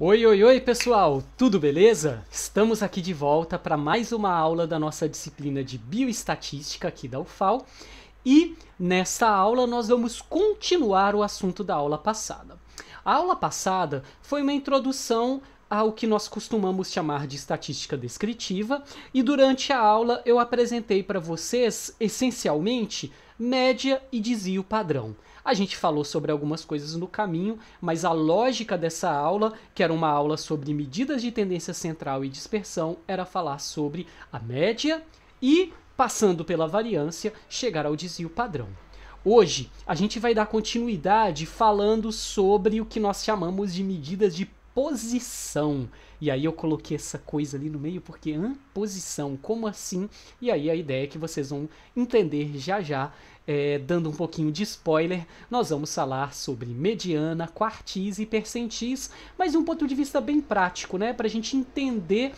Oi, oi, oi, pessoal! Tudo beleza? Estamos aqui de volta para mais uma aula da nossa disciplina de bioestatística aqui da UFAL. E nessa aula nós vamos continuar o assunto da aula passada. A aula passada foi uma introdução ao que nós costumamos chamar de estatística descritiva, e durante a aula eu apresentei para vocês essencialmente média e desvio padrão. A gente falou sobre algumas coisas no caminho, mas a lógica dessa aula, que era uma aula sobre medidas de tendência central e dispersão, era falar sobre a média e, passando pela variância, chegar ao desvio padrão. Hoje a gente vai dar continuidade falando sobre o que nós chamamos de medidas de posição, e aí eu coloquei essa coisa ali no meio porque, hã? Posição, como assim? E aí a ideia é que vocês vão entender já já. É, dando um pouquinho de spoiler, nós vamos falar sobre mediana, quartis e percentis, mas de um ponto de vista bem prático, né? Para a gente entender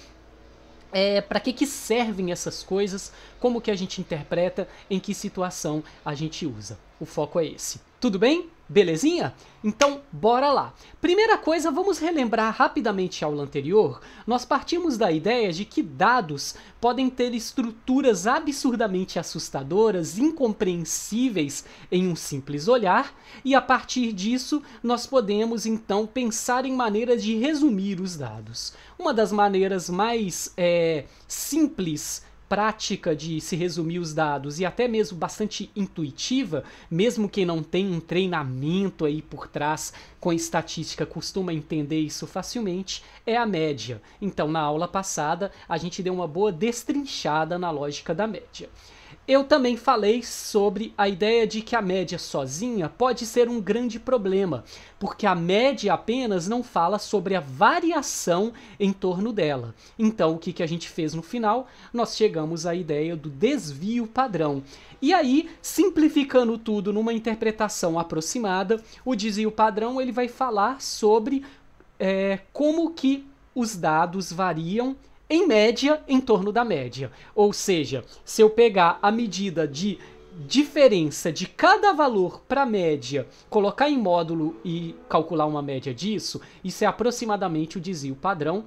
é, para que, que servem essas coisas, como que a gente interpreta, em que situação a gente usa. O foco é esse. Tudo bem? Belezinha? Então, bora lá. Primeira coisa, vamos relembrar rapidamente a aula anterior. Nós partimos da ideia de que dados podem ter estruturas absurdamente assustadoras, incompreensíveis em um simples olhar, e a partir disso nós podemos então pensar em maneiras de resumir os dados. Uma das maneiras mais é, simples prática de se resumir os dados e até mesmo bastante intuitiva, mesmo quem não tem um treinamento aí por trás com estatística costuma entender isso facilmente, é a média. Então, na aula passada, a gente deu uma boa destrinchada na lógica da média. Eu também falei sobre a ideia de que a média sozinha pode ser um grande problema, porque a média apenas não fala sobre a variação em torno dela. Então, o que, que a gente fez no final? Nós chegamos à ideia do desvio padrão. E aí, simplificando tudo numa interpretação aproximada, o desvio padrão ele vai falar sobre é, como que os dados variam em média em torno da média. Ou seja, se eu pegar a medida de diferença de cada valor para a média, colocar em módulo e calcular uma média disso, isso é aproximadamente o desvio padrão.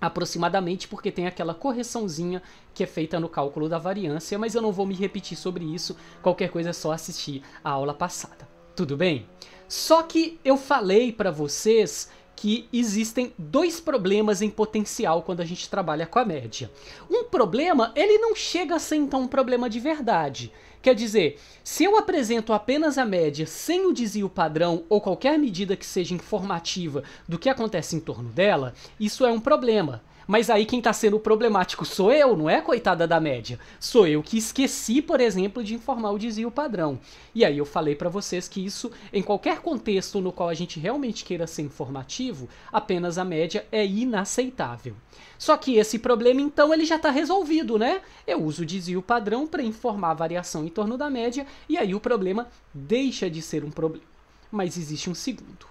Aproximadamente porque tem aquela correçãozinha que é feita no cálculo da variância, mas eu não vou me repetir sobre isso, qualquer coisa é só assistir a aula passada. Tudo bem? Só que eu falei para vocês que existem dois problemas em potencial quando a gente trabalha com a média. Um problema, ele não chega a ser então um problema de verdade. Quer dizer, se eu apresento apenas a média sem o desvio padrão ou qualquer medida que seja informativa do que acontece em torno dela, isso é um problema. Mas aí quem tá sendo problemático sou eu, não é coitada da média. Sou eu que esqueci, por exemplo, de informar o desvio padrão. E aí eu falei para vocês que isso, em qualquer contexto no qual a gente realmente queira ser informativo, apenas a média é inaceitável. Só que esse problema, então, ele já está resolvido, né? Eu uso o desvio padrão para informar a variação em torno da média e aí o problema deixa de ser um problema. Mas existe um segundo.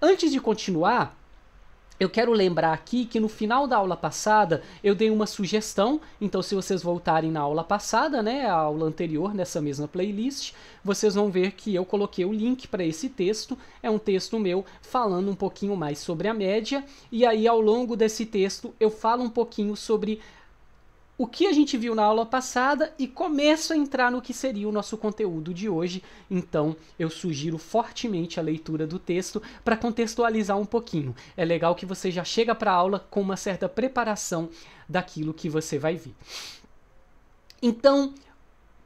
Antes de continuar, eu quero lembrar aqui que no final da aula passada eu dei uma sugestão, então se vocês voltarem na aula passada, né, a aula anterior nessa mesma playlist, vocês vão ver que eu coloquei o link para esse texto, é um texto meu falando um pouquinho mais sobre a média, e aí ao longo desse texto eu falo um pouquinho sobre o que a gente viu na aula passada e começa a entrar no que seria o nosso conteúdo de hoje. Então, eu sugiro fortemente a leitura do texto para contextualizar um pouquinho. É legal que você já chega para a aula com uma certa preparação daquilo que você vai ver. Então,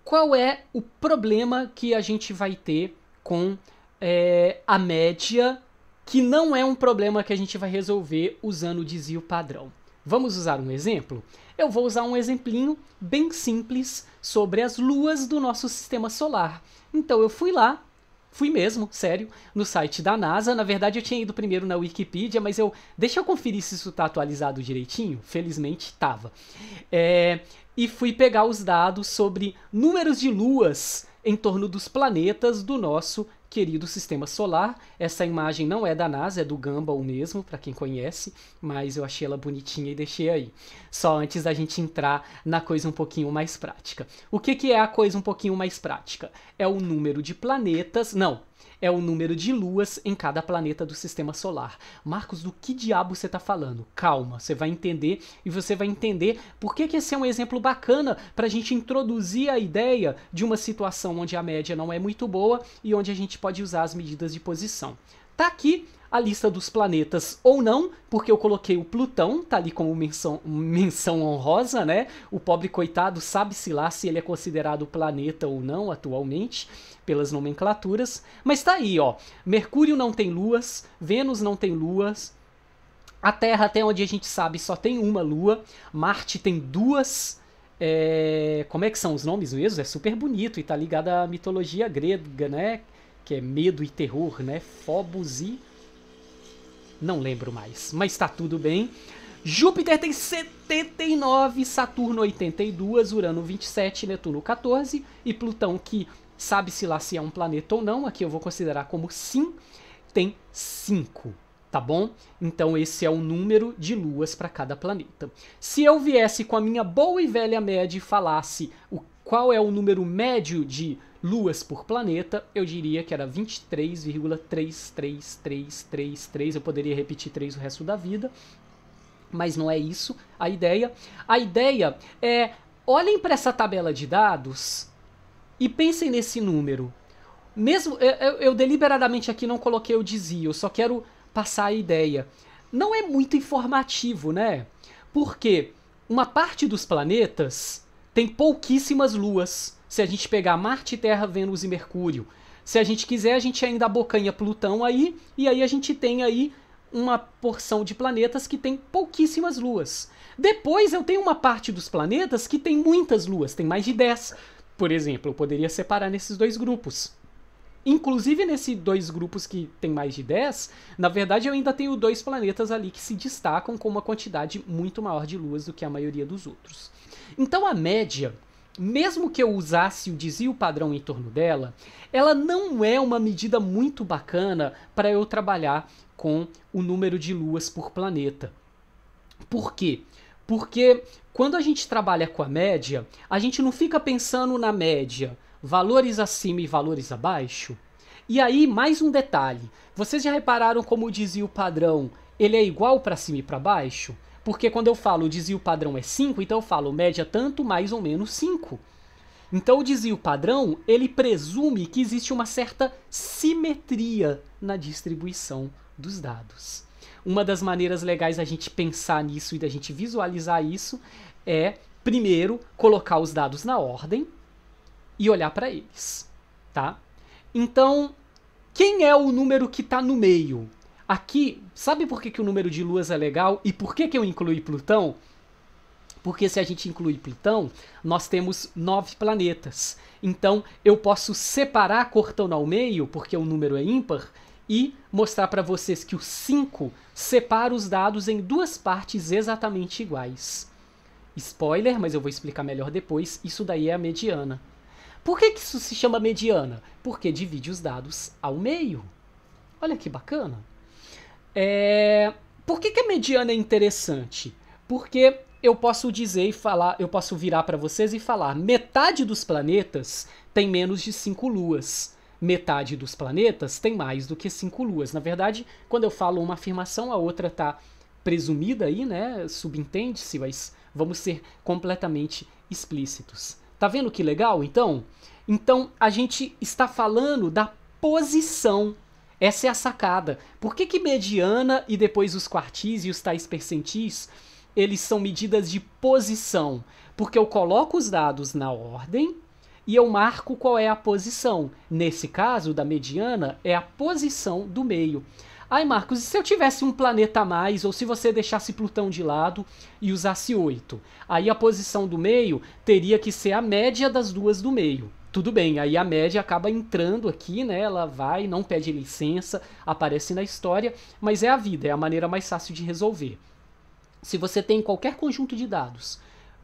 qual é o problema que a gente vai ter com é, a média, que não é um problema que a gente vai resolver usando o desvio padrão? Vamos usar um exemplo? Eu vou usar um exemplinho bem simples sobre as luas do nosso sistema solar. Então eu fui lá, fui mesmo, sério, no site da NASA. Na verdade eu tinha ido primeiro na Wikipedia, mas eu deixa eu conferir se isso está atualizado direitinho. Felizmente estava. É, e fui pegar os dados sobre números de luas em torno dos planetas do nosso querido sistema solar. Essa imagem não é da NASA, é do Gumball mesmo, para quem conhece, mas eu achei ela bonitinha e deixei aí. Só antes da gente entrar na coisa um pouquinho mais prática. O que, que é a coisa um pouquinho mais prática? É o número de planetas, não, é o número de luas em cada planeta do sistema solar. Marcos, do que diabo você está falando? Calma, você vai entender e você vai entender por que, que esse é um exemplo bacana para a gente introduzir a ideia de uma situação onde a média não é muito boa e onde a gente pode usar as medidas de posição. Tá aqui a lista dos planetas ou não, porque eu coloquei o Plutão, tá ali como menção, menção honrosa, né? O pobre coitado sabe-se lá se ele é considerado planeta ou não atualmente, pelas nomenclaturas. Mas tá aí, ó. Mercúrio não tem luas, Vênus não tem luas. A Terra, até onde a gente sabe, só tem uma lua. Marte tem duas é, como é que são os nomes mesmo? É super bonito e tá ligado à mitologia grega, né? Que é medo e terror, né? Phobos e não lembro mais, mas tá tudo bem. Júpiter tem 79, Saturno 82, Urano 27, Netuno 14 e Plutão, que sabe-se lá se é um planeta ou não, aqui eu vou considerar como sim, tem 5 tá bom? Então esse é o número de luas para cada planeta. Se eu viesse com a minha boa e velha média e falasse o qual é o número médio de luas por planeta, eu diria que era 23,33333. Eu poderia repetir 3 o resto da vida, mas não é isso a ideia. A ideia é: olhem para essa tabela de dados e pensem nesse número. Mesmo eu, eu deliberadamente aqui não coloquei o dizia, eu só quero passar a ideia. Não é muito informativo, né? Porque uma parte dos planetas tem pouquíssimas luas se a gente pegar Marte, Terra, Vênus e Mercúrio, se a gente quiser, a gente ainda abocanha Plutão aí, e aí a gente tem aí uma porção de planetas que tem pouquíssimas luas. Depois eu tenho uma parte dos planetas que tem muitas luas, tem mais de 10. Por exemplo, eu poderia separar nesses dois grupos. Inclusive nesses dois grupos que tem mais de 10, na verdade eu ainda tenho dois planetas ali que se destacam com uma quantidade muito maior de luas do que a maioria dos outros. Então a média mesmo que eu usasse o desvio padrão em torno dela, ela não é uma medida muito bacana para eu trabalhar com o número de luas por planeta. Por quê? Porque quando a gente trabalha com a média, a gente não fica pensando na média, valores acima e valores abaixo. E aí, mais um detalhe: vocês já repararam como o desvio padrão ele é igual para cima e para baixo? Porque quando eu falo o desvio padrão é 5, então eu falo média tanto mais ou menos 5. Então o desvio padrão, ele presume que existe uma certa simetria na distribuição dos dados. Uma das maneiras legais da gente pensar nisso e da gente visualizar isso é, primeiro, colocar os dados na ordem e olhar para eles, tá? Então, quem é o número que está no meio? Aqui, sabe por que, que o número de luas é legal e por que, que eu incluí Plutão? Porque se a gente incluir Plutão, nós temos nove planetas. Então eu posso separar cortando ao meio, porque o número é ímpar, e mostrar para vocês que o 5 separa os dados em duas partes exatamente iguais. Spoiler, mas eu vou explicar melhor depois, isso daí é a mediana. Por que, que isso se chama mediana? Porque divide os dados ao meio. Olha que bacana. É... Por que, que a mediana é interessante? Porque eu posso dizer e falar, eu posso virar para vocês e falar: metade dos planetas tem menos de 5 luas. Metade dos planetas tem mais do que 5 luas. Na verdade, quando eu falo uma afirmação, a outra está presumida aí, né? Subentende-se, mas vamos ser completamente explícitos. Tá vendo que legal então? Então a gente está falando da posição essa é a sacada. Por que, que mediana e depois os quartis e os tais percentis, eles são medidas de posição? Porque eu coloco os dados na ordem e eu marco qual é a posição. Nesse caso, da mediana, é a posição do meio. Ai, Marcos, e se eu tivesse um planeta a mais, ou se você deixasse Plutão de lado e usasse 8? Aí a posição do meio teria que ser a média das duas do meio tudo bem, aí a média acaba entrando aqui, né? Ela vai, não pede licença, aparece na história, mas é a vida, é a maneira mais fácil de resolver. Se você tem qualquer conjunto de dados,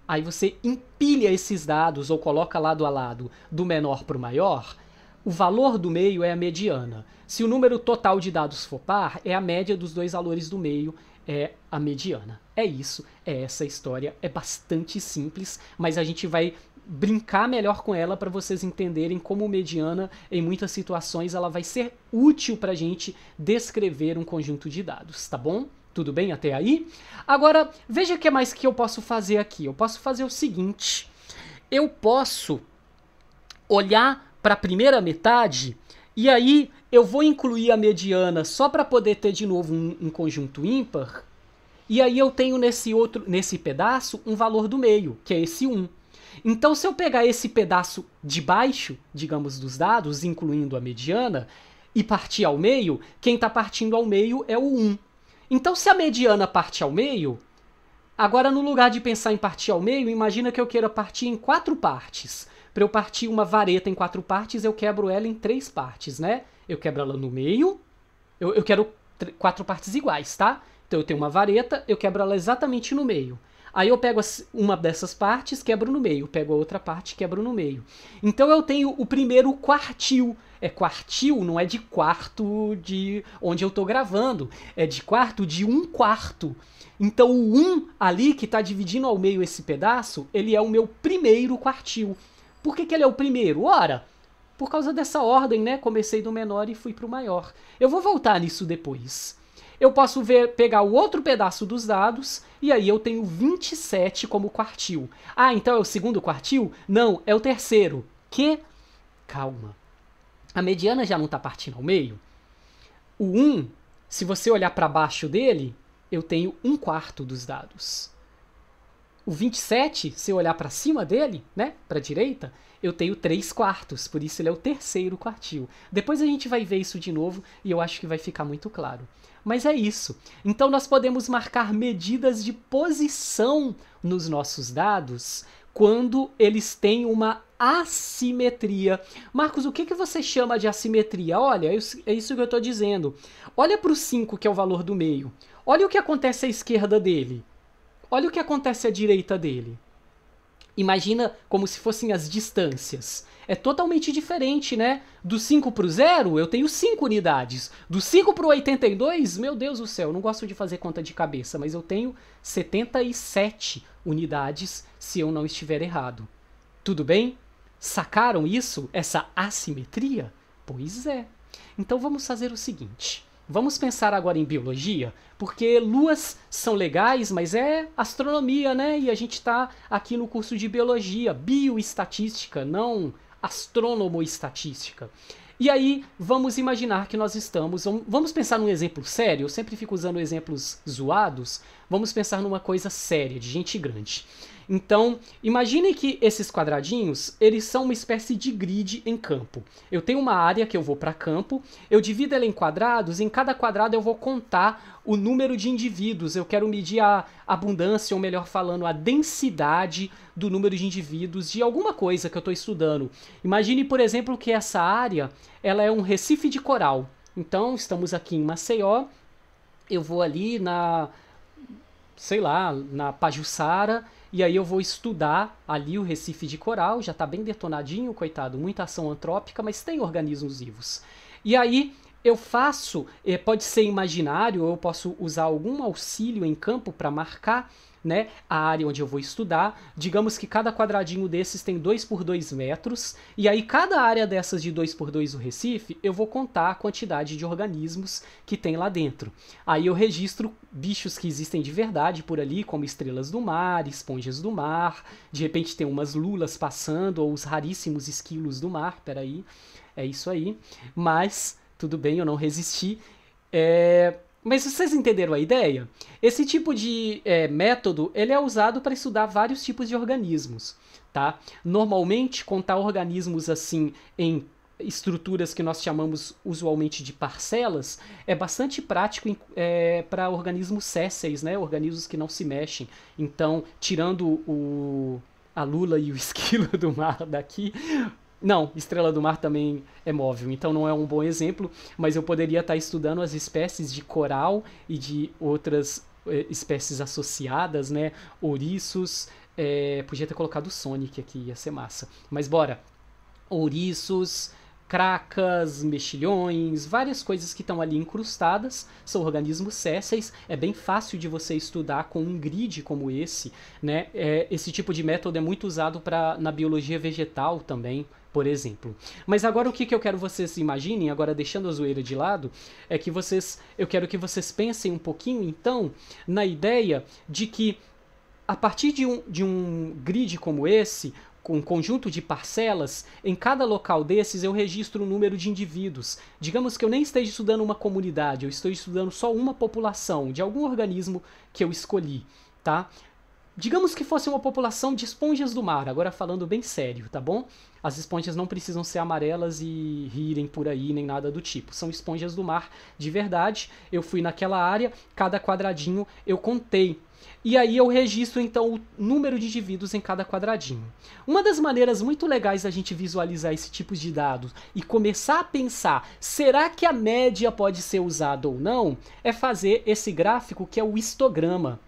aí você empilha esses dados ou coloca lado a lado do menor para o maior, o valor do meio é a mediana. Se o número total de dados for par, é a média dos dois valores do meio, é a mediana. É isso, é essa história. É bastante simples, mas a gente vai brincar melhor com ela para vocês entenderem como mediana, em muitas situações, ela vai ser útil para a gente descrever um conjunto de dados, tá bom? Tudo bem até aí? Agora, veja o que mais que eu posso fazer aqui. Eu posso fazer o seguinte: eu posso olhar para a primeira metade e aí eu vou incluir a mediana só para poder ter de novo um, um conjunto ímpar. E aí eu tenho nesse outro, nesse pedaço, um valor do meio, que é esse 1. Então, se eu pegar esse pedaço de baixo, digamos, dos dados, incluindo a mediana, e partir ao meio, quem está partindo ao meio é o 1. Então, se a mediana parte ao meio, agora no lugar de pensar em partir ao meio, imagina que eu queira partir em quatro partes. Para eu partir uma vareta em quatro partes, eu quebro ela em três partes, né? Eu quebro ela no meio, eu, eu quero quatro partes iguais, tá? Então eu tenho uma vareta, eu quebro ela exatamente no meio. Aí eu pego uma dessas partes, quebro no meio, pego a outra parte, quebro no meio. Então eu tenho o primeiro quartil. É quartil, não é de quarto de onde eu estou gravando, é de quarto de um quarto. Então o 1 um ali que está dividindo ao meio esse pedaço, ele é o meu primeiro quartil. Por que, que ele é o primeiro? Ora, por causa dessa ordem, né? Comecei do menor e fui para o maior. Eu vou voltar nisso depois eu posso ver, pegar o outro pedaço dos dados e aí eu tenho 27 como quartil. Ah, então é o segundo quartil? Não, é o terceiro. Que? Calma. A mediana já não está partindo ao meio? O 1, se você olhar para baixo dele, eu tenho um quarto dos dados. O 27, se eu olhar para cima dele, né, para direita, eu tenho 3 quartos, por isso ele é o terceiro quartil. Depois a gente vai ver isso de novo e eu acho que vai ficar muito claro. Mas é isso. Então nós podemos marcar medidas de posição nos nossos dados quando eles têm uma assimetria. Marcos, o que, que você chama de assimetria? Olha, é isso que eu estou dizendo. Olha para o 5, que é o valor do meio. Olha o que acontece à esquerda dele. Olha o que acontece à direita dele. Imagina como se fossem as distâncias. É totalmente diferente, né? Do 5 para o 0, eu tenho 5 unidades. Do 5 para o 82, meu Deus do céu, não gosto de fazer conta de cabeça, mas eu tenho 77 unidades, se eu não estiver errado. Tudo bem? Sacaram isso? Essa assimetria? Pois é. Então vamos fazer o seguinte. Vamos pensar agora em biologia, porque luas são legais, mas é astronomia, né? E a gente está aqui no curso de biologia, bioestatística, não astrônomo-estatística. E aí, vamos imaginar que nós estamos. Vamos pensar num exemplo sério? Eu sempre fico usando exemplos zoados. Vamos pensar numa coisa séria, de gente grande. Então, imagine que esses quadradinhos, eles são uma espécie de grid em campo. Eu tenho uma área que eu vou para campo, eu divido ela em quadrados, em cada quadrado eu vou contar o número de indivíduos, eu quero medir a abundância, ou melhor falando, a densidade do número de indivíduos de alguma coisa que eu estou estudando. Imagine, por exemplo, que essa área, ela é um recife de coral. Então, estamos aqui em Maceió, eu vou ali na sei lá, na Pajuçara e aí eu vou estudar ali o recife de coral, já está bem detonadinho, coitado, muita ação antrópica, mas tem organismos vivos. E aí eu faço, eh, pode ser imaginário, eu posso usar algum auxílio em campo para marcar né, a área onde eu vou estudar. Digamos que cada quadradinho desses tem 2 por 2 metros, e aí cada área dessas de 2 por 2 do Recife, eu vou contar a quantidade de organismos que tem lá dentro. Aí eu registro bichos que existem de verdade por ali, como estrelas do mar, esponjas do mar, de repente tem umas lulas passando, ou os raríssimos esquilos do mar, peraí, é isso aí. Mas, tudo bem, eu não resisti. É... Mas vocês entenderam a ideia? Esse tipo de é, método ele é usado para estudar vários tipos de organismos, tá? Normalmente contar organismos assim em estruturas que nós chamamos usualmente de parcelas é bastante prático é, para organismos sessis, né? Organismos que não se mexem. Então, tirando o a lula e o esquilo do mar daqui, não, estrela do mar também é móvel, então não é um bom exemplo, mas eu poderia estar tá estudando as espécies de coral e de outras eh, espécies associadas, né? Ouriços, é, podia ter colocado Sonic aqui, ia ser massa. Mas bora. Ouriços, cracas, mexilhões, várias coisas que estão ali incrustadas, são organismos césseis, é bem fácil de você estudar com um grid como esse, né? É, esse tipo de método é muito usado pra, na biologia vegetal também, por exemplo. Mas agora o que, que eu quero vocês imaginem, agora deixando a zoeira de lado, é que vocês. Eu quero que vocês pensem um pouquinho, então, na ideia de que a partir de um, de um grid como esse, um conjunto de parcelas, em cada local desses eu registro o um número de indivíduos. Digamos que eu nem esteja estudando uma comunidade, eu estou estudando só uma população de algum organismo que eu escolhi, tá? Digamos que fosse uma população de esponjas do mar, agora falando bem sério, tá bom? As esponjas não precisam ser amarelas e rirem por aí, nem nada do tipo. São esponjas do mar de verdade. Eu fui naquela área, cada quadradinho eu contei. E aí eu registro então o número de indivíduos em cada quadradinho. Uma das maneiras muito legais da gente visualizar esse tipo de dados e começar a pensar, será que a média pode ser usada ou não, é fazer esse gráfico que é o histograma.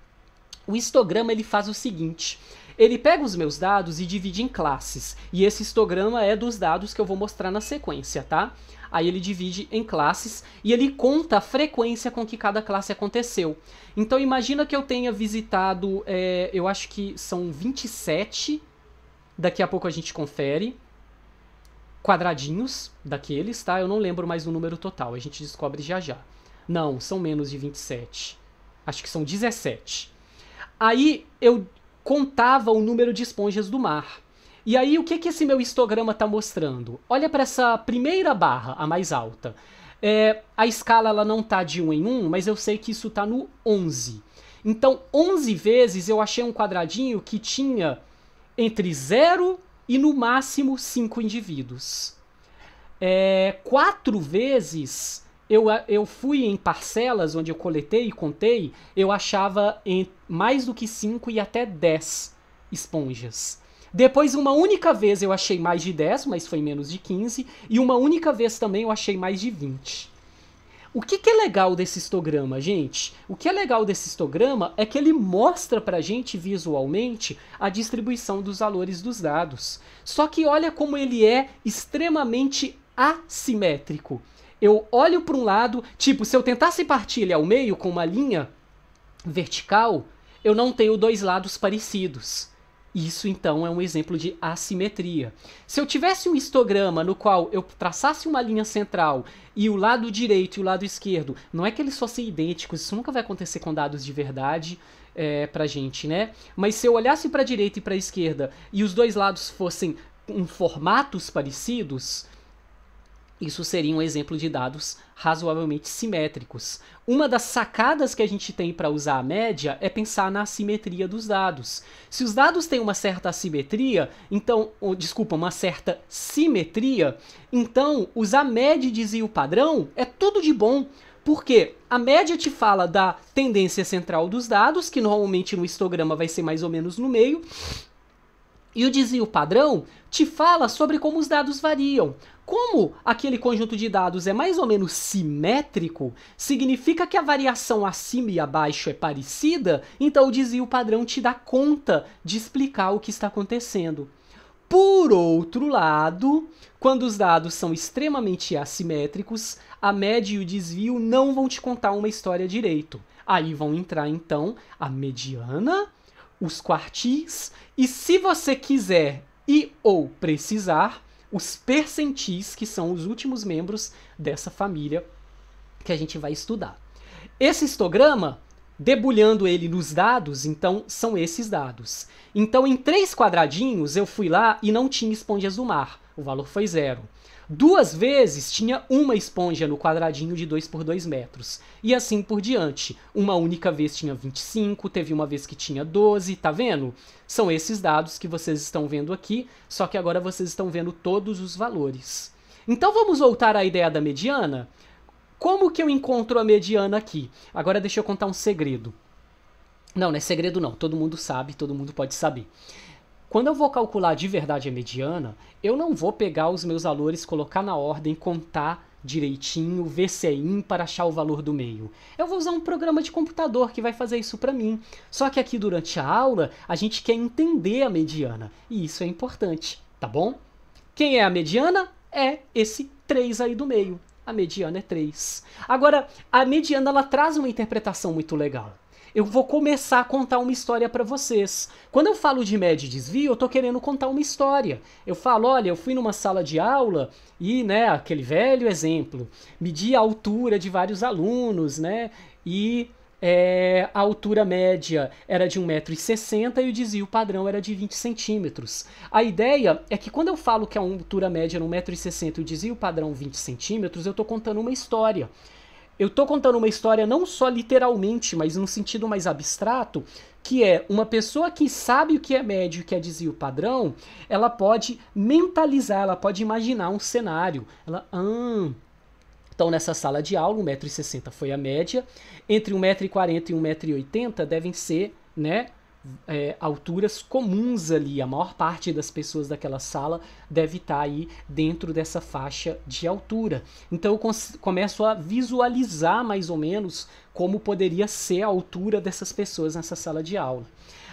O histograma ele faz o seguinte, ele pega os meus dados e divide em classes, e esse histograma é dos dados que eu vou mostrar na sequência, tá? Aí ele divide em classes e ele conta a frequência com que cada classe aconteceu. Então imagina que eu tenha visitado, é, eu acho que são 27, daqui a pouco a gente confere, quadradinhos daqueles, tá? Eu não lembro mais o número total, a gente descobre já já. Não, são menos de 27. Acho que são 17. Aí eu contava o número de esponjas do mar. E aí, o que, que esse meu histograma está mostrando? Olha para essa primeira barra, a mais alta. É, a escala ela não está de 1 em 1, mas eu sei que isso está no 11. Então, 11 vezes eu achei um quadradinho que tinha entre 0 e no máximo 5 indivíduos. É, quatro vezes eu, eu fui em parcelas onde eu coletei e contei, eu achava em, mais do que 5 e até 10 esponjas. Depois, uma única vez eu achei mais de 10, mas foi menos de 15, e uma única vez também eu achei mais de 20. O que, que, é legal desse histograma, gente? O que é legal desse histograma é que ele mostra pra gente visualmente a distribuição dos valores dos dados. Só que olha como ele é extremamente assimétrico eu olho para um lado, tipo, se eu tentasse partir ele ao meio com uma linha vertical, eu não tenho dois lados parecidos. Isso então é um exemplo de assimetria. Se eu tivesse um histograma no qual eu traçasse uma linha central e o lado direito e o lado esquerdo, não é que eles fossem idênticos, isso nunca vai acontecer com dados de verdade é, pra gente, né? Mas se eu olhasse para a direita e para a esquerda e os dois lados fossem com formatos parecidos, isso seria um exemplo de dados razoavelmente simétricos. Uma das sacadas que a gente tem para usar a média é pensar na assimetria dos dados. Se os dados têm uma certa assimetria, então, ou, desculpa, uma certa simetria, então usar média e o padrão é tudo de bom, porque a média te fala da tendência central dos dados, que normalmente no histograma vai ser mais ou menos no meio, e o desvio padrão te fala sobre como os dados variam. Como aquele conjunto de dados é mais ou menos simétrico, significa que a variação acima e abaixo é parecida, então o desvio padrão te dá conta de explicar o que está acontecendo. Por outro lado, quando os dados são extremamente assimétricos, a média e o desvio não vão te contar uma história direito. Aí vão entrar então a mediana, os quartis, e se você quiser e ou precisar, os percentis, que são os últimos membros dessa família que a gente vai estudar. Esse histograma, debulhando ele nos dados, então são esses dados. Então, em três quadradinhos, eu fui lá e não tinha esponjas do mar. O valor foi zero. Duas vezes tinha uma esponja no quadradinho de 2 por 2 metros. E assim por diante. Uma única vez tinha 25, teve uma vez que tinha 12, tá vendo? São esses dados que vocês estão vendo aqui, só que agora vocês estão vendo todos os valores. Então vamos voltar à ideia da mediana? Como que eu encontro a mediana aqui? Agora deixa eu contar um segredo. Não, não é segredo não, todo mundo sabe, todo mundo pode saber. Quando eu vou calcular de verdade a mediana, eu não vou pegar os meus valores, colocar na ordem, contar direitinho, ver se é ímpar, achar o valor do meio. Eu vou usar um programa de computador que vai fazer isso para mim. Só que aqui durante a aula, a gente quer entender a mediana, e isso é importante, tá bom? Quem é a mediana? É esse 3 aí do meio. A mediana é 3. Agora, a mediana ela traz uma interpretação muito legal eu vou começar a contar uma história para vocês. Quando eu falo de média e desvio, eu tô querendo contar uma história. Eu falo, olha, eu fui numa sala de aula e, né, aquele velho exemplo, medi a altura de vários alunos, né, e é, a altura média era de 1,60m e o desvio padrão era de 20 centímetros. A ideia é que quando eu falo que a altura média era 1,60m e o desvio padrão 20 centímetros, eu estou contando uma história eu tô contando uma história não só literalmente, mas num sentido mais abstrato, que é uma pessoa que sabe o que é médio, que é desvio padrão, ela pode mentalizar, ela pode imaginar um cenário. Ela, ah, então nessa sala de aula, 1,60m foi a média, entre 1,40m e 1,80m devem ser, né, é, alturas comuns ali. A maior parte das pessoas daquela sala deve estar tá aí dentro dessa faixa de altura. Então eu começo a visualizar mais ou menos como poderia ser a altura dessas pessoas nessa sala de aula.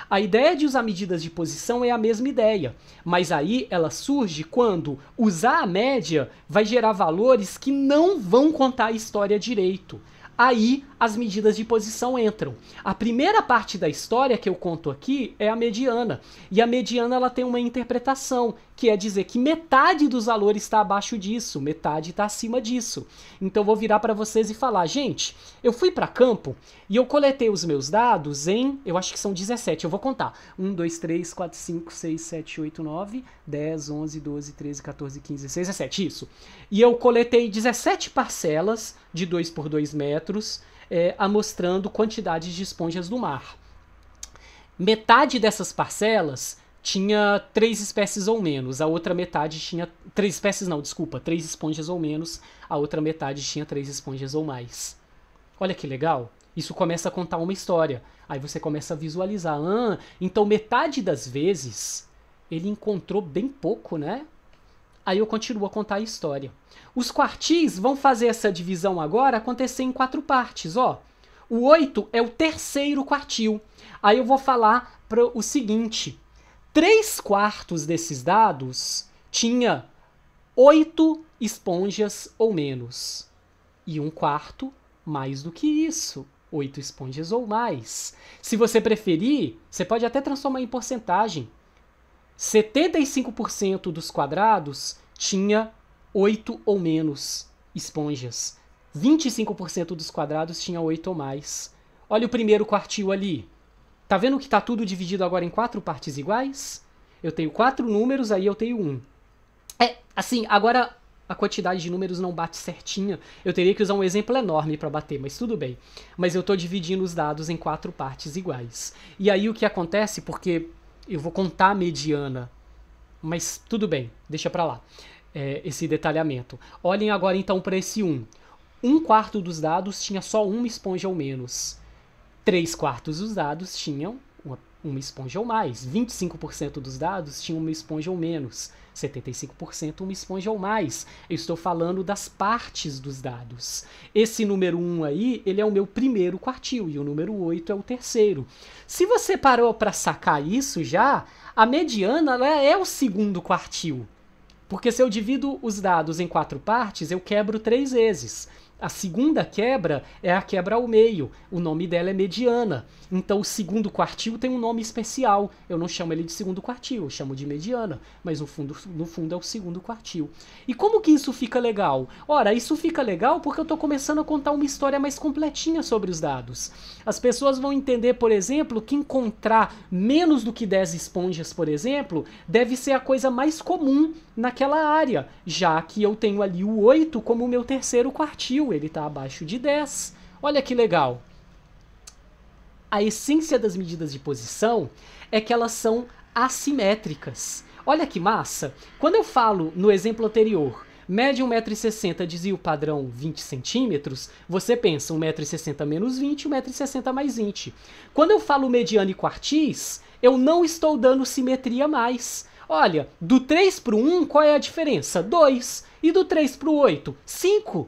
A ideia de usar medidas de posição é a mesma ideia, mas aí ela surge quando usar a média vai gerar valores que não vão contar a história direito aí as medidas de posição entram. A primeira parte da história que eu conto aqui é a mediana. E a mediana ela tem uma interpretação, que é dizer que metade dos valores está abaixo disso, metade está acima disso. Então vou virar para vocês e falar, gente, eu fui para campo e eu coletei os meus dados em, eu acho que são 17, eu vou contar. 1, 2, 3, 4, 5, 6, 7, 8, 9, 10, 11, 12, 13, 14, 15, 16, 17, isso. E eu coletei 17 parcelas de 2 por 2 metros metros, é, amostrando quantidades de esponjas do mar. Metade dessas parcelas tinha três espécies ou menos, a outra metade tinha. Três espécies não, desculpa, três esponjas ou menos, a outra metade tinha três esponjas ou mais. Olha que legal! Isso começa a contar uma história. Aí você começa a visualizar. Ah, então metade das vezes ele encontrou bem pouco, né? Aí eu continuo a contar a história. Os quartis vão fazer essa divisão agora acontecer em quatro partes, ó. O 8 é o terceiro quartil. Aí eu vou falar para o seguinte: 3 quartos desses dados tinha 8 esponjas ou menos. E um quarto mais do que isso, 8 esponjas ou mais. Se você preferir, você pode até transformar em porcentagem. 75% dos quadrados tinha 8 ou menos esponjas. 25% dos quadrados tinha 8 ou mais. Olha o primeiro quartil ali. Tá vendo que está tudo dividido agora em quatro partes iguais? Eu tenho quatro números, aí eu tenho um. É, assim, agora a quantidade de números não bate certinha. Eu teria que usar um exemplo enorme para bater, mas tudo bem. Mas eu estou dividindo os dados em quatro partes iguais. E aí o que acontece, porque eu vou contar a mediana. Mas tudo bem, deixa para lá é, esse detalhamento. Olhem agora então para esse 1. Um quarto dos dados tinha só uma esponja ou menos. Três quartos dos dados tinham uma esponja ou mais, 25% dos dados tinham uma esponja ou menos, 75% uma esponja ou mais. Eu estou falando das partes dos dados. Esse número 1 aí, ele é o meu primeiro quartil e o número 8 é o terceiro. Se você parou para sacar isso já, a mediana é o segundo quartil. Porque se eu divido os dados em quatro partes, eu quebro três vezes. A segunda quebra é a quebra ao meio. O nome dela é mediana. Então o segundo quartil tem um nome especial. Eu não chamo ele de segundo quartil, eu chamo de mediana. Mas no fundo, no fundo é o segundo quartil. E como que isso fica legal? Ora, isso fica legal porque eu estou começando a contar uma história mais completinha sobre os dados. As pessoas vão entender, por exemplo, que encontrar menos do que 10 esponjas, por exemplo, deve ser a coisa mais comum naquela área, já que eu tenho ali o 8 como o meu terceiro quartil ele está abaixo de 10. Olha que legal. A essência das medidas de posição é que elas são assimétricas. Olha que massa! Quando eu falo no exemplo anterior, mede 1,60m, dizia o padrão 20 centímetros, você pensa 1,60m menos 20, 1,60m mais 20. Quando eu falo mediano e quartis, eu não estou dando simetria mais. Olha, do 3 para o 1, qual é a diferença? 2. E do 3 para o 8? 5.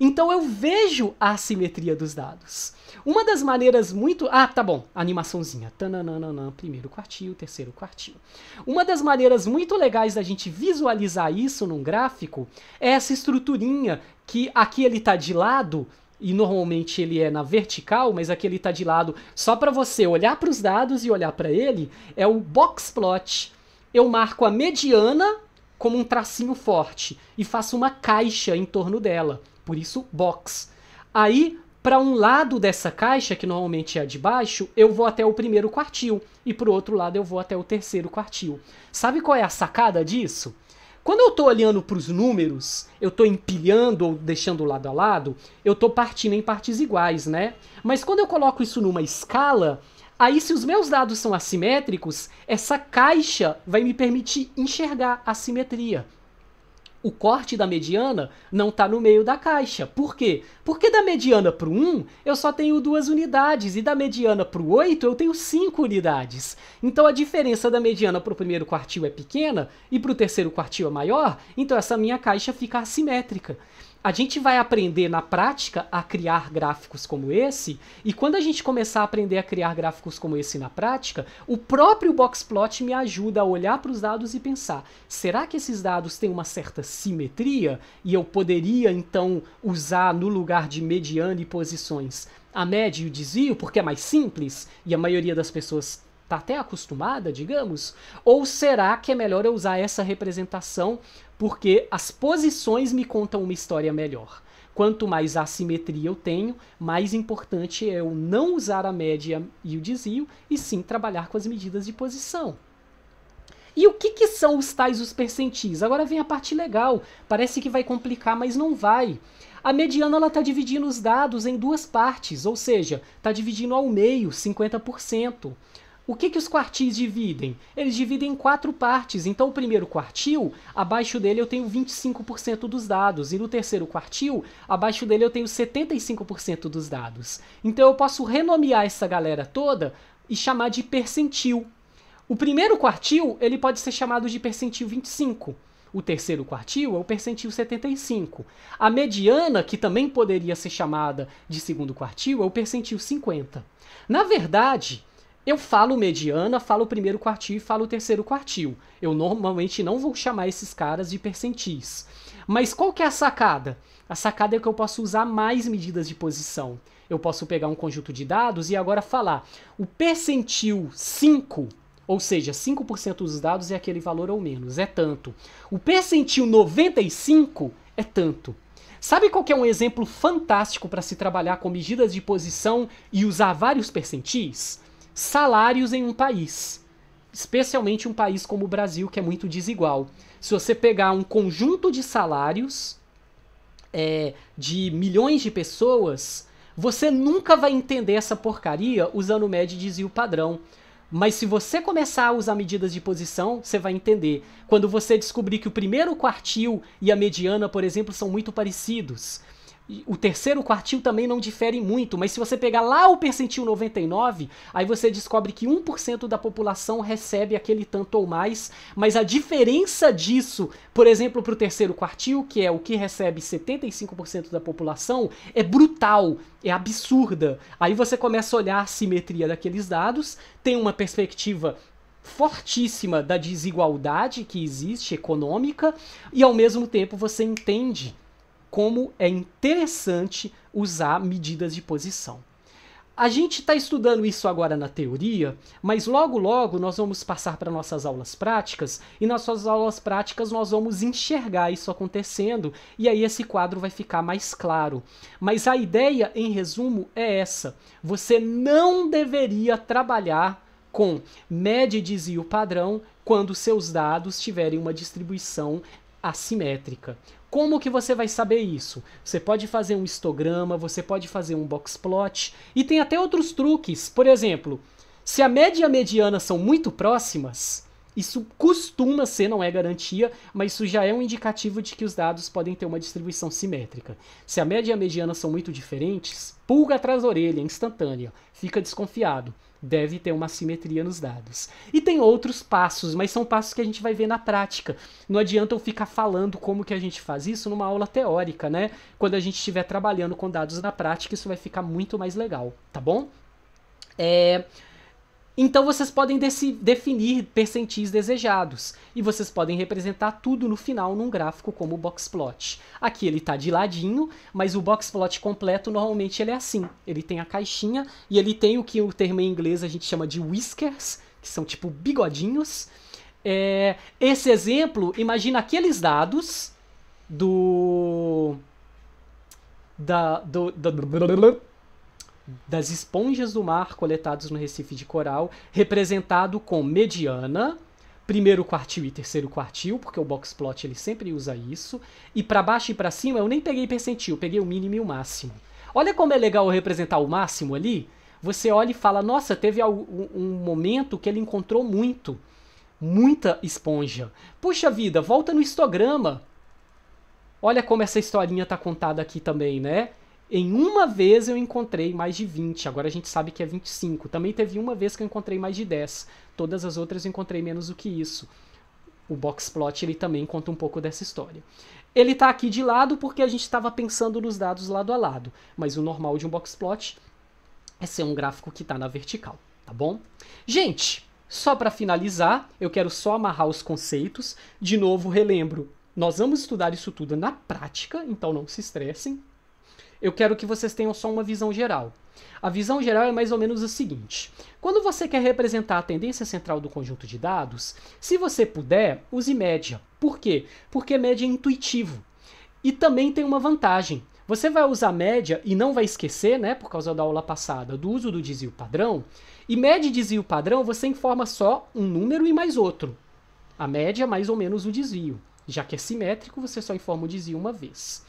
Então eu vejo a assimetria dos dados. Uma das maneiras muito. Ah, tá bom, animaçãozinha. Tananana, primeiro quartil, terceiro quartil. Uma das maneiras muito legais da gente visualizar isso num gráfico é essa estruturinha que aqui ele tá de lado, e normalmente ele é na vertical, mas aqui ele está de lado só para você olhar para os dados e olhar para ele, é o box plot. Eu marco a mediana como um tracinho forte e faço uma caixa em torno dela por isso box. Aí, para um lado dessa caixa, que normalmente é a de baixo, eu vou até o primeiro quartil, e para o outro lado eu vou até o terceiro quartil. Sabe qual é a sacada disso? Quando eu estou olhando para os números, eu estou empilhando ou deixando lado a lado, eu estou partindo em partes iguais, né? Mas quando eu coloco isso numa escala, Aí, se os meus dados são assimétricos, essa caixa vai me permitir enxergar a simetria o corte da mediana não está no meio da caixa. Por quê? Porque da mediana para o 1 eu só tenho duas unidades e da mediana para o 8 eu tenho cinco unidades. Então a diferença da mediana para o primeiro quartil é pequena e para o terceiro quartil é maior, então essa minha caixa fica assimétrica a gente vai aprender na prática a criar gráficos como esse, e quando a gente começar a aprender a criar gráficos como esse na prática, o próprio boxplot me ajuda a olhar para os dados e pensar: será que esses dados têm uma certa simetria e eu poderia então usar no lugar de mediana e posições a média e o desvio, porque é mais simples e a maioria das pessoas está até acostumada, digamos? Ou será que é melhor eu usar essa representação porque as posições me contam uma história melhor? Quanto mais assimetria eu tenho, mais importante é eu não usar a média e o desvio e sim trabalhar com as medidas de posição. E o que, que são os tais os percentis? Agora vem a parte legal. Parece que vai complicar, mas não vai. A mediana ela está dividindo os dados em duas partes, ou seja, está dividindo ao meio, 50%. O que, que os quartis dividem? Eles dividem em quatro partes. Então, o primeiro quartil, abaixo dele eu tenho 25% dos dados. E no terceiro quartil, abaixo dele eu tenho 75% dos dados. Então, eu posso renomear essa galera toda e chamar de percentil. O primeiro quartil, ele pode ser chamado de percentil 25. O terceiro quartil é o percentil 75. A mediana, que também poderia ser chamada de segundo quartil, é o percentil 50. Na verdade, eu falo mediana, falo o primeiro quartil e falo o terceiro quartil. Eu normalmente não vou chamar esses caras de percentis. Mas qual que é a sacada? A sacada é que eu posso usar mais medidas de posição. Eu posso pegar um conjunto de dados e agora falar o percentil 5, ou seja, 5% dos dados é aquele valor ou menos, é tanto. O percentil 95 é tanto. Sabe qual é um exemplo fantástico para se trabalhar com medidas de posição e usar vários percentis? salários em um país, especialmente um país como o Brasil, que é muito desigual. Se você pegar um conjunto de salários é, de milhões de pessoas, você nunca vai entender essa porcaria usando o MED dizia o padrão. Mas se você começar a usar medidas de posição, você vai entender. Quando você descobrir que o primeiro quartil e a mediana, por exemplo, são muito parecidos, o terceiro quartil também não difere muito, mas se você pegar lá o percentil 99, aí você descobre que 1% da população recebe aquele tanto ou mais, mas a diferença disso, por exemplo, para o terceiro quartil, que é o que recebe 75% da população, é brutal, é absurda. Aí você começa a olhar a simetria daqueles dados, tem uma perspectiva fortíssima da desigualdade que existe econômica e ao mesmo tempo você entende como é interessante usar medidas de posição. A gente está estudando isso agora na teoria, mas logo logo nós vamos passar para nossas aulas práticas e nas nossas aulas práticas nós vamos enxergar isso acontecendo e aí esse quadro vai ficar mais claro. Mas a ideia, em resumo, é essa: você não deveria trabalhar com média e desvio padrão quando seus dados tiverem uma distribuição assimétrica. Como que você vai saber isso? Você pode fazer um histograma, você pode fazer um box plot e tem até outros truques. Por exemplo, se a média e a mediana são muito próximas, isso costuma ser, não é garantia, mas isso já é um indicativo de que os dados podem ter uma distribuição simétrica. Se a média e a mediana são muito diferentes, pulga atrás da orelha, instantânea, fica desconfiado deve ter uma simetria nos dados. E tem outros passos, mas são passos que a gente vai ver na prática. Não adianta eu ficar falando como que a gente faz isso numa aula teórica, né? Quando a gente estiver trabalhando com dados na prática, isso vai ficar muito mais legal, tá bom? É... Então vocês podem definir percentis desejados e vocês podem representar tudo no final num gráfico como o boxplot. Aqui ele está de ladinho, mas o boxplot completo normalmente ele é assim. Ele tem a caixinha e ele tem o que o termo em inglês a gente chama de whiskers, que são tipo bigodinhos. É, esse exemplo, imagina aqueles dados do da, do, do, do, do das esponjas do mar coletadas no recife de coral, representado com mediana, primeiro quartil e terceiro quartil, porque o box plot ele sempre usa isso. E para baixo e para cima eu nem peguei percentil, peguei o mínimo e o máximo. Olha como é legal representar o máximo ali. Você olha e fala: "Nossa, teve um momento que ele encontrou muito, muita esponja. Puxa vida, volta no histograma. Olha como essa historinha tá contada aqui também, né? Em uma vez eu encontrei mais de 20, agora a gente sabe que é 25. Também teve uma vez que eu encontrei mais de 10. Todas as outras eu encontrei menos do que isso. O box plot ele também conta um pouco dessa história. Ele está aqui de lado porque a gente estava pensando nos dados lado a lado, mas o normal de um box plot é ser um gráfico que está na vertical, tá bom? Gente, só para finalizar, eu quero só amarrar os conceitos. De novo, relembro, nós vamos estudar isso tudo na prática, então não se estressem, eu quero que vocês tenham só uma visão geral. A visão geral é mais ou menos a seguinte: quando você quer representar a tendência central do conjunto de dados, se você puder, use média. Por quê? Porque média é intuitivo. E também tem uma vantagem. Você vai usar média e não vai esquecer, né, por causa da aula passada, do uso do desvio padrão. E média e desvio padrão você informa só um número e mais outro. A média é mais ou menos o desvio. Já que é simétrico, você só informa o desvio uma vez.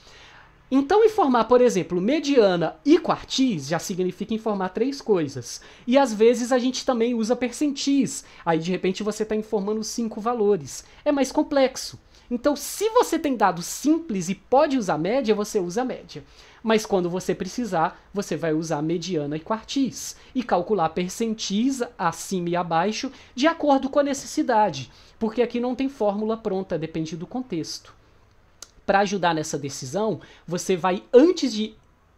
Então, informar, por exemplo, mediana e quartis já significa informar três coisas. E às vezes a gente também usa percentis. Aí, de repente, você está informando cinco valores. É mais complexo. Então, se você tem dados simples e pode usar média, você usa média. Mas quando você precisar, você vai usar mediana e quartis e calcular percentis acima e abaixo de acordo com a necessidade, porque aqui não tem fórmula pronta, depende do contexto para ajudar nessa decisão, você vai, antes de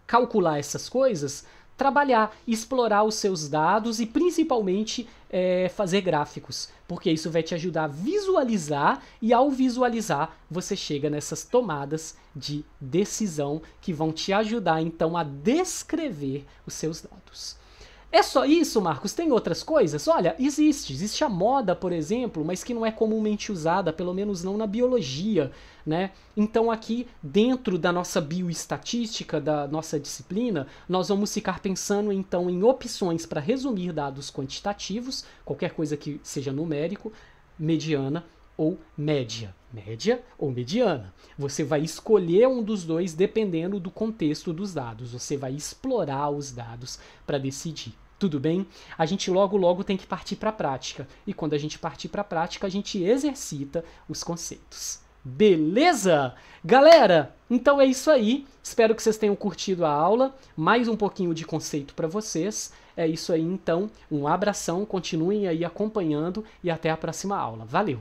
calcular essas coisas, trabalhar, explorar os seus dados e principalmente é, fazer gráficos, porque isso vai te ajudar a visualizar e ao visualizar você chega nessas tomadas de decisão que vão te ajudar então a descrever os seus dados. É só isso, Marcos? Tem outras coisas? Olha, existe. Existe a moda, por exemplo, mas que não é comumente usada, pelo menos não na biologia, né? Então, aqui, dentro da nossa bioestatística, da nossa disciplina, nós vamos ficar pensando, então, em opções para resumir dados quantitativos, qualquer coisa que seja numérico, mediana ou média. Média ou mediana. Você vai escolher um dos dois dependendo do contexto dos dados. Você vai explorar os dados para decidir. Tudo bem? A gente logo logo tem que partir para a prática. E quando a gente partir para a prática, a gente exercita os conceitos. Beleza? Galera, então é isso aí. Espero que vocês tenham curtido a aula. Mais um pouquinho de conceito para vocês. É isso aí, então. Um abração, continuem aí acompanhando e até a próxima aula. Valeu!